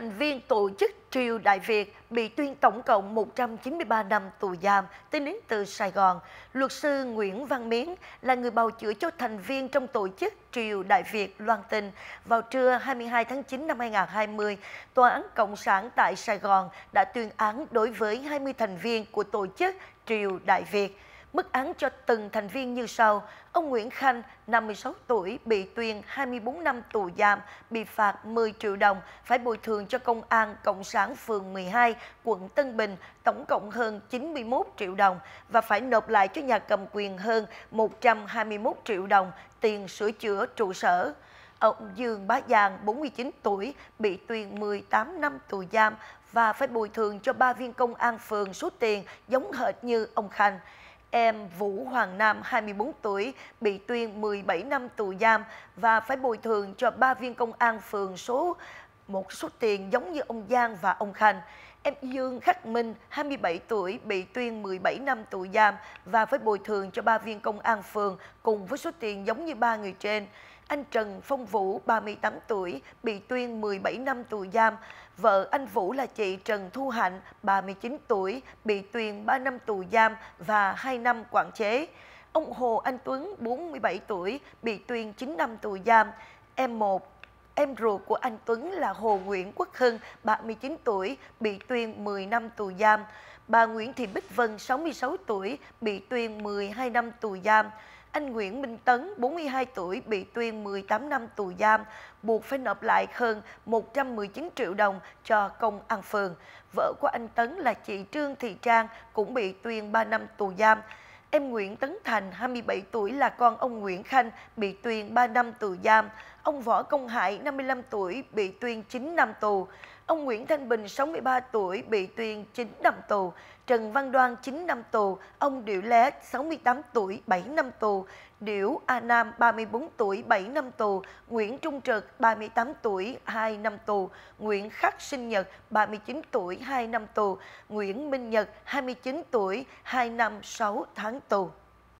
thành viên tổ chức Triều Đại Việt bị tuyên tổng cộng 193 năm tù giam tính đến từ Sài Gòn. Luật sư Nguyễn Văn Miến là người bào chữa cho thành viên trong tổ chức Triều Đại Việt Loan Tình. Vào trưa 22 tháng 9 năm 2020, Tòa án Cộng sản tại Sài Gòn đã tuyên án đối với 20 thành viên của tổ chức Triều Đại Việt. Mức án cho từng thành viên như sau. Ông Nguyễn Khanh, 56 tuổi, bị tuyên 24 năm tù giam, bị phạt 10 triệu đồng, phải bồi thường cho Công an Cộng sản phường 12, quận Tân Bình, tổng cộng hơn 91 triệu đồng và phải nộp lại cho nhà cầm quyền hơn 121 triệu đồng tiền sửa chữa trụ sở. Ông Dương Bá Giang, 49 tuổi, bị tuyên 18 năm tù giam và phải bồi thường cho ba viên công an phường số tiền giống hệt như ông Khanh. Em Vũ Hoàng Nam, 24 tuổi, bị tuyên 17 năm tù giam và phải bồi thường cho ba viên công an phường số một số tiền giống như ông Giang và ông Khanh. Em Dương Khắc Minh, 27 tuổi, bị tuyên 17 năm tù giam và phải bồi thường cho ba viên công an phường cùng với số tiền giống như ba người trên anh Trần Phong Vũ, 38 tuổi, bị tuyên 17 năm tù giam. Vợ anh Vũ là chị Trần Thu Hạnh, 39 tuổi, bị tuyên 3 năm tù giam và 2 năm quản chế. Ông Hồ Anh Tuấn, 47 tuổi, bị tuyên 9 năm tù giam. Em 1, em ruột của anh Tuấn là Hồ Nguyễn Quốc Hưng, 39 tuổi, bị tuyên 10 năm tù giam. Bà Nguyễn Thị Bích Vân, 66 tuổi, bị tuyên 12 năm tù giam anh Nguyễn Minh Tấn, 42 tuổi, bị tuyên 18 năm tù giam, buộc phải nộp lại hơn 119 triệu đồng cho công an phường. Vợ của anh Tấn là chị Trương Thị Trang cũng bị tuyên 3 năm tù giam. Em Nguyễn Tấn Thành, 27 tuổi, là con ông Nguyễn Khanh, bị tuyên 3 năm tù giam. Ông Võ Công Hải, 55 tuổi, bị tuyên 9 năm tù. Ông Nguyễn Thanh Bình, 63 tuổi, bị tuyên 9 năm tù. Trần Văn Đoan, 9 năm tù. Ông Điệu Lé, 68 tuổi, 7 năm tù. Điểu A Nam, 34 tuổi, 7 năm tù. Nguyễn Trung Trực, 38 tuổi, 2 năm tù. Nguyễn Khắc Sinh Nhật, 39 tuổi, 2 năm tù. Nguyễn Minh Nhật, 29 tuổi, 2 năm 6 tháng tù.